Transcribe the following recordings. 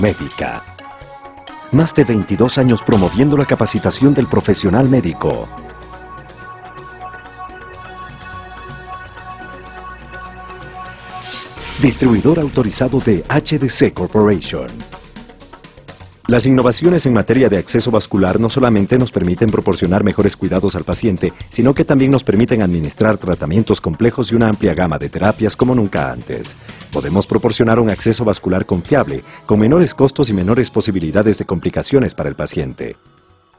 Médica. Más de 22 años promoviendo la capacitación del profesional médico. Distribuidor autorizado de HDC Corporation. Las innovaciones en materia de acceso vascular no solamente nos permiten proporcionar mejores cuidados al paciente, sino que también nos permiten administrar tratamientos complejos y una amplia gama de terapias como nunca antes. Podemos proporcionar un acceso vascular confiable, con menores costos y menores posibilidades de complicaciones para el paciente.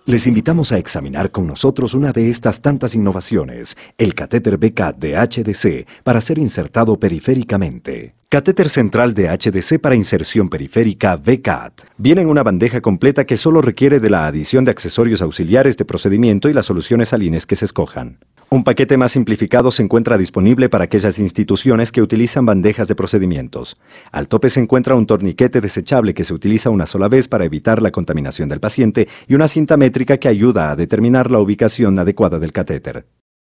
Les invitamos a examinar con nosotros una de estas tantas innovaciones, el catéter BK de HDC para ser insertado periféricamente. Catéter central de HDC para inserción periférica VCAT. Viene en una bandeja completa que solo requiere de la adición de accesorios auxiliares de procedimiento y las soluciones salines que se escojan. Un paquete más simplificado se encuentra disponible para aquellas instituciones que utilizan bandejas de procedimientos. Al tope se encuentra un torniquete desechable que se utiliza una sola vez para evitar la contaminación del paciente y una cinta métrica que ayuda a determinar la ubicación adecuada del catéter.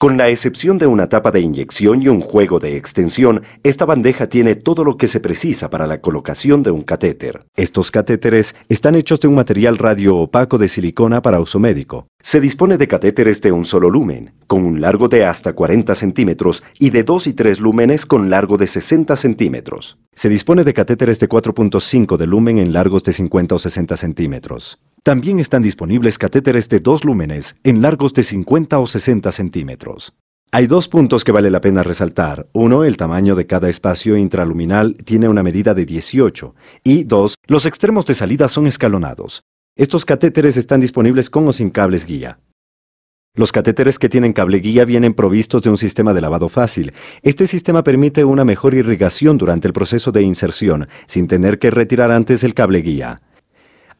Con la excepción de una tapa de inyección y un juego de extensión, esta bandeja tiene todo lo que se precisa para la colocación de un catéter. Estos catéteres están hechos de un material radioopaco de silicona para uso médico. Se dispone de catéteres de un solo lumen, con un largo de hasta 40 centímetros y de 2 y 3 lúmenes con largo de 60 centímetros. Se dispone de catéteres de 4.5 de lumen en largos de 50 o 60 centímetros. También están disponibles catéteres de dos lúmenes en largos de 50 o 60 centímetros. Hay dos puntos que vale la pena resaltar. Uno, el tamaño de cada espacio intraluminal tiene una medida de 18. Y dos, los extremos de salida son escalonados. Estos catéteres están disponibles con o sin cables guía. Los catéteres que tienen cable guía vienen provistos de un sistema de lavado fácil. Este sistema permite una mejor irrigación durante el proceso de inserción, sin tener que retirar antes el cable guía.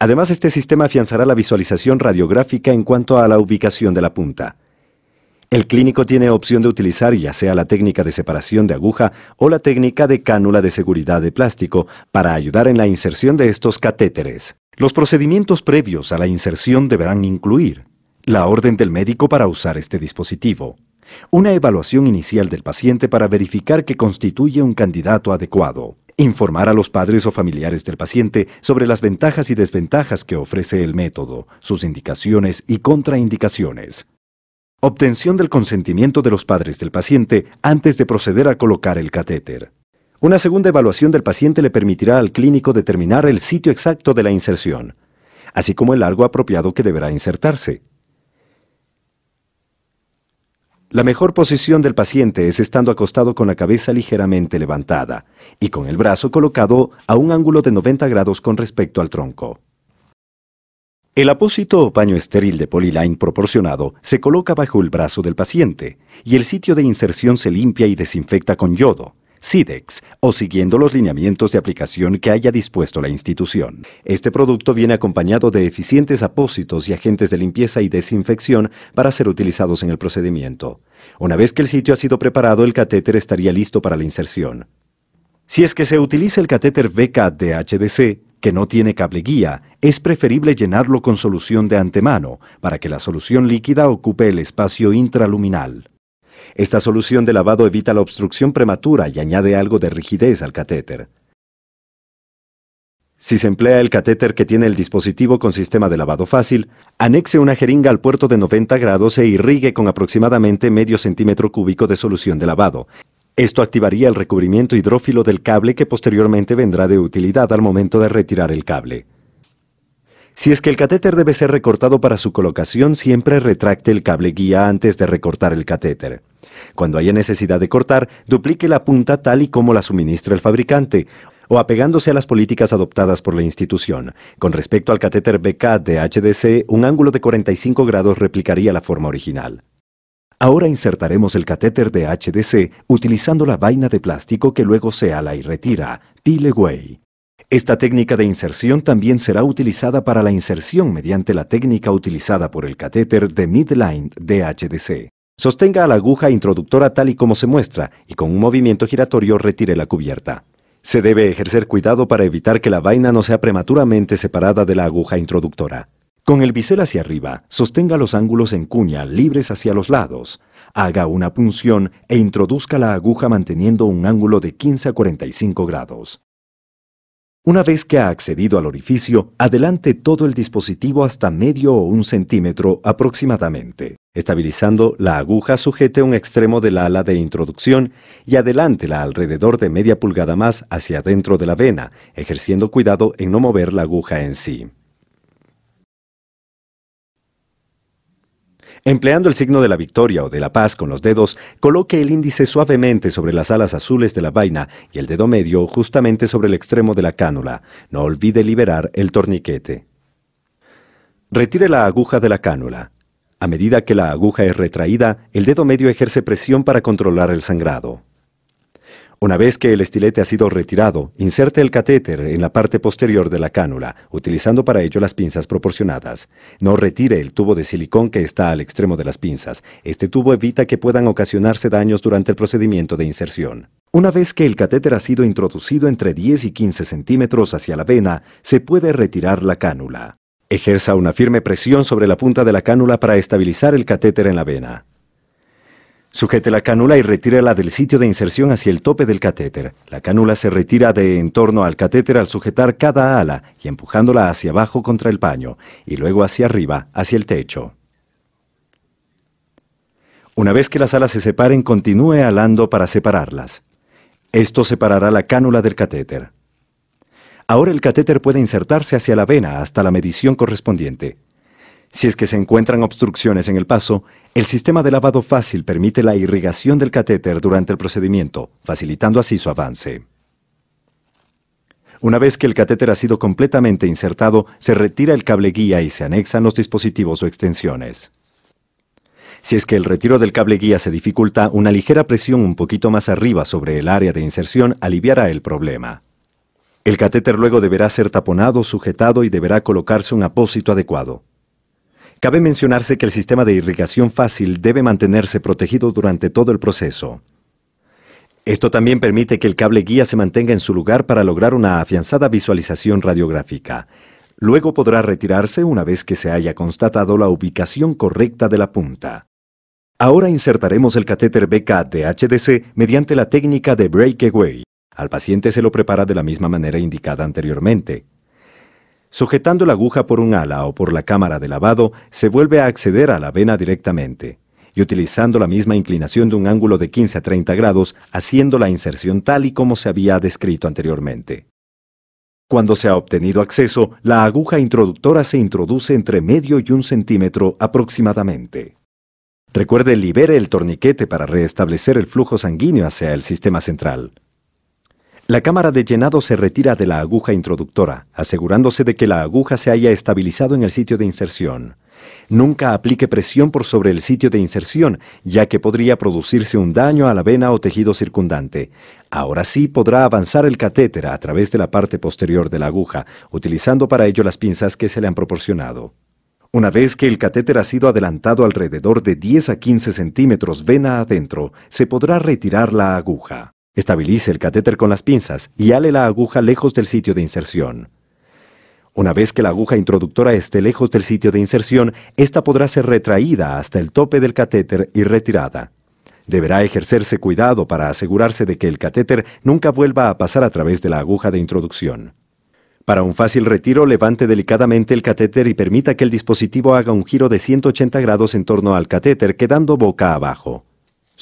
Además, este sistema afianzará la visualización radiográfica en cuanto a la ubicación de la punta. El clínico tiene opción de utilizar ya sea la técnica de separación de aguja o la técnica de cánula de seguridad de plástico para ayudar en la inserción de estos catéteres. Los procedimientos previos a la inserción deberán incluir la orden del médico para usar este dispositivo, una evaluación inicial del paciente para verificar que constituye un candidato adecuado, Informar a los padres o familiares del paciente sobre las ventajas y desventajas que ofrece el método, sus indicaciones y contraindicaciones. Obtención del consentimiento de los padres del paciente antes de proceder a colocar el catéter. Una segunda evaluación del paciente le permitirá al clínico determinar el sitio exacto de la inserción, así como el largo apropiado que deberá insertarse. La mejor posición del paciente es estando acostado con la cabeza ligeramente levantada y con el brazo colocado a un ángulo de 90 grados con respecto al tronco. El apósito o paño estéril de Polyline proporcionado se coloca bajo el brazo del paciente y el sitio de inserción se limpia y desinfecta con yodo. SIDEX, o siguiendo los lineamientos de aplicación que haya dispuesto la institución. Este producto viene acompañado de eficientes apósitos y agentes de limpieza y desinfección para ser utilizados en el procedimiento. Una vez que el sitio ha sido preparado, el catéter estaría listo para la inserción. Si es que se utiliza el catéter BK de HDC, que no tiene cable guía, es preferible llenarlo con solución de antemano para que la solución líquida ocupe el espacio intraluminal. Esta solución de lavado evita la obstrucción prematura y añade algo de rigidez al catéter. Si se emplea el catéter que tiene el dispositivo con sistema de lavado fácil, anexe una jeringa al puerto de 90 grados e irrigue con aproximadamente medio centímetro cúbico de solución de lavado. Esto activaría el recubrimiento hidrófilo del cable que posteriormente vendrá de utilidad al momento de retirar el cable. Si es que el catéter debe ser recortado para su colocación, siempre retracte el cable guía antes de recortar el catéter. Cuando haya necesidad de cortar, duplique la punta tal y como la suministra el fabricante o apegándose a las políticas adoptadas por la institución. Con respecto al catéter BK de HDC, un ángulo de 45 grados replicaría la forma original. Ahora insertaremos el catéter de HDC utilizando la vaina de plástico que luego se ala y retira, peel away. Esta técnica de inserción también será utilizada para la inserción mediante la técnica utilizada por el catéter de midline de HDC. Sostenga la aguja introductora tal y como se muestra y con un movimiento giratorio retire la cubierta. Se debe ejercer cuidado para evitar que la vaina no sea prematuramente separada de la aguja introductora. Con el bisel hacia arriba, sostenga los ángulos en cuña libres hacia los lados. Haga una punción e introduzca la aguja manteniendo un ángulo de 15 a 45 grados. Una vez que ha accedido al orificio, adelante todo el dispositivo hasta medio o un centímetro aproximadamente. Estabilizando la aguja, sujete un extremo del ala de introducción y adelántela alrededor de media pulgada más hacia adentro de la vena, ejerciendo cuidado en no mover la aguja en sí. Empleando el signo de la victoria o de la paz con los dedos, coloque el índice suavemente sobre las alas azules de la vaina y el dedo medio justamente sobre el extremo de la cánula. No olvide liberar el torniquete. Retire la aguja de la cánula. A medida que la aguja es retraída, el dedo medio ejerce presión para controlar el sangrado. Una vez que el estilete ha sido retirado, inserte el catéter en la parte posterior de la cánula, utilizando para ello las pinzas proporcionadas. No retire el tubo de silicón que está al extremo de las pinzas. Este tubo evita que puedan ocasionarse daños durante el procedimiento de inserción. Una vez que el catéter ha sido introducido entre 10 y 15 centímetros hacia la vena, se puede retirar la cánula. Ejerza una firme presión sobre la punta de la cánula para estabilizar el catéter en la vena. Sujete la cánula y retírala del sitio de inserción hacia el tope del catéter. La cánula se retira de en torno al catéter al sujetar cada ala y empujándola hacia abajo contra el paño y luego hacia arriba, hacia el techo. Una vez que las alas se separen, continúe alando para separarlas. Esto separará la cánula del catéter. Ahora el catéter puede insertarse hacia la vena hasta la medición correspondiente. Si es que se encuentran obstrucciones en el paso, el sistema de lavado fácil permite la irrigación del catéter durante el procedimiento, facilitando así su avance. Una vez que el catéter ha sido completamente insertado, se retira el cable guía y se anexan los dispositivos o extensiones. Si es que el retiro del cable guía se dificulta, una ligera presión un poquito más arriba sobre el área de inserción aliviará el problema. El catéter luego deberá ser taponado, sujetado y deberá colocarse un apósito adecuado. Cabe mencionarse que el sistema de irrigación fácil debe mantenerse protegido durante todo el proceso. Esto también permite que el cable guía se mantenga en su lugar para lograr una afianzada visualización radiográfica. Luego podrá retirarse una vez que se haya constatado la ubicación correcta de la punta. Ahora insertaremos el catéter BK de HDC mediante la técnica de breakaway. Al paciente se lo prepara de la misma manera indicada anteriormente, Sujetando la aguja por un ala o por la cámara de lavado, se vuelve a acceder a la vena directamente, y utilizando la misma inclinación de un ángulo de 15 a 30 grados, haciendo la inserción tal y como se había descrito anteriormente. Cuando se ha obtenido acceso, la aguja introductora se introduce entre medio y un centímetro aproximadamente. Recuerde, libere el torniquete para restablecer el flujo sanguíneo hacia el sistema central. La cámara de llenado se retira de la aguja introductora, asegurándose de que la aguja se haya estabilizado en el sitio de inserción. Nunca aplique presión por sobre el sitio de inserción, ya que podría producirse un daño a la vena o tejido circundante. Ahora sí podrá avanzar el catéter a través de la parte posterior de la aguja, utilizando para ello las pinzas que se le han proporcionado. Una vez que el catéter ha sido adelantado alrededor de 10 a 15 centímetros vena adentro, se podrá retirar la aguja. Estabilice el catéter con las pinzas y ale la aguja lejos del sitio de inserción. Una vez que la aguja introductora esté lejos del sitio de inserción, esta podrá ser retraída hasta el tope del catéter y retirada. Deberá ejercerse cuidado para asegurarse de que el catéter nunca vuelva a pasar a través de la aguja de introducción. Para un fácil retiro, levante delicadamente el catéter y permita que el dispositivo haga un giro de 180 grados en torno al catéter, quedando boca abajo.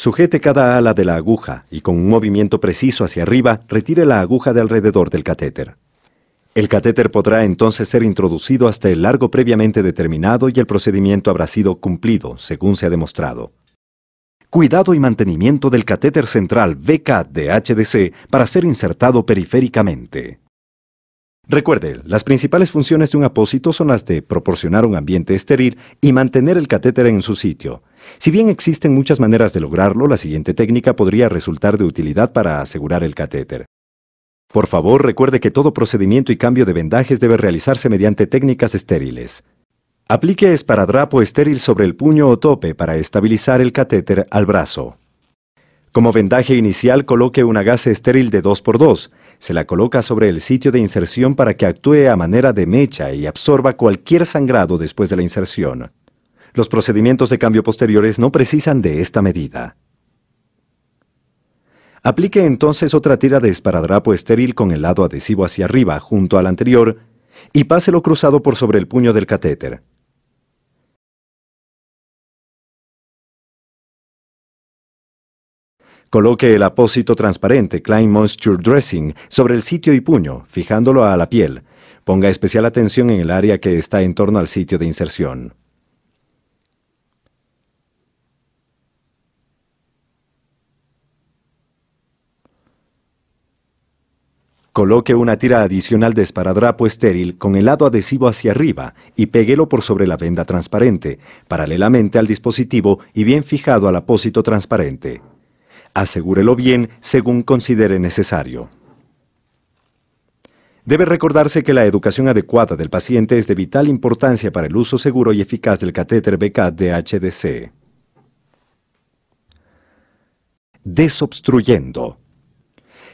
Sujete cada ala de la aguja y con un movimiento preciso hacia arriba retire la aguja de alrededor del catéter. El catéter podrá entonces ser introducido hasta el largo previamente determinado y el procedimiento habrá sido cumplido, según se ha demostrado. Cuidado y mantenimiento del catéter central VK de HDC para ser insertado periféricamente. Recuerde, las principales funciones de un apósito son las de proporcionar un ambiente estéril y mantener el catéter en su sitio. Si bien existen muchas maneras de lograrlo, la siguiente técnica podría resultar de utilidad para asegurar el catéter. Por favor, recuerde que todo procedimiento y cambio de vendajes debe realizarse mediante técnicas estériles. Aplique esparadrapo estéril sobre el puño o tope para estabilizar el catéter al brazo. Como vendaje inicial coloque una gasa estéril de 2x2. Se la coloca sobre el sitio de inserción para que actúe a manera de mecha y absorba cualquier sangrado después de la inserción. Los procedimientos de cambio posteriores no precisan de esta medida. Aplique entonces otra tira de esparadrapo estéril con el lado adhesivo hacia arriba junto al anterior y páselo cruzado por sobre el puño del catéter. Coloque el apósito transparente Klein Moisture Dressing sobre el sitio y puño, fijándolo a la piel. Ponga especial atención en el área que está en torno al sitio de inserción. Coloque una tira adicional de esparadrapo estéril con el lado adhesivo hacia arriba y peguelo por sobre la venda transparente, paralelamente al dispositivo y bien fijado al apósito transparente asegúrelo bien según considere necesario. Debe recordarse que la educación adecuada del paciente es de vital importancia para el uso seguro y eficaz del catéter BK de Desobstruyendo.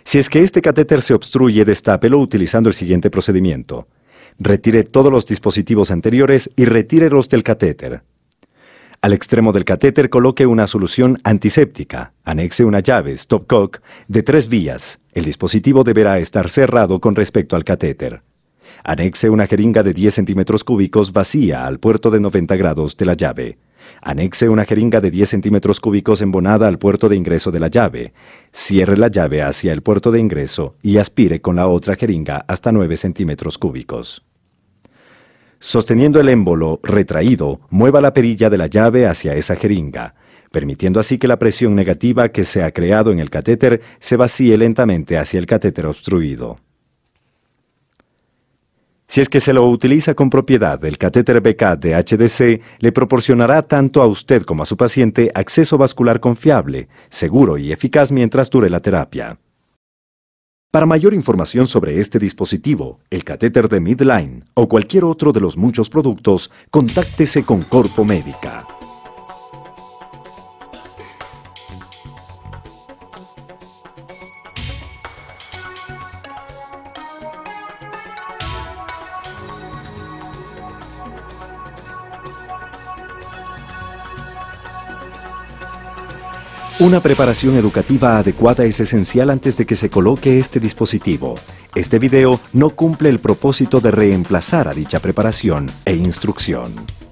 Si es que este catéter se obstruye, destápelo utilizando el siguiente procedimiento. Retire todos los dispositivos anteriores y los del catéter. Al extremo del catéter coloque una solución antiséptica, anexe una llave stopcock de tres vías. El dispositivo deberá estar cerrado con respecto al catéter. Anexe una jeringa de 10 centímetros cúbicos vacía al puerto de 90 grados de la llave. Anexe una jeringa de 10 centímetros cúbicos embonada al puerto de ingreso de la llave. Cierre la llave hacia el puerto de ingreso y aspire con la otra jeringa hasta 9 centímetros cúbicos. Sosteniendo el émbolo retraído, mueva la perilla de la llave hacia esa jeringa, permitiendo así que la presión negativa que se ha creado en el catéter se vacíe lentamente hacia el catéter obstruido. Si es que se lo utiliza con propiedad, el catéter BK de HDC le proporcionará tanto a usted como a su paciente acceso vascular confiable, seguro y eficaz mientras dure la terapia. Para mayor información sobre este dispositivo, el catéter de Midline o cualquier otro de los muchos productos, contáctese con Corpo Médica. Una preparación educativa adecuada es esencial antes de que se coloque este dispositivo. Este video no cumple el propósito de reemplazar a dicha preparación e instrucción.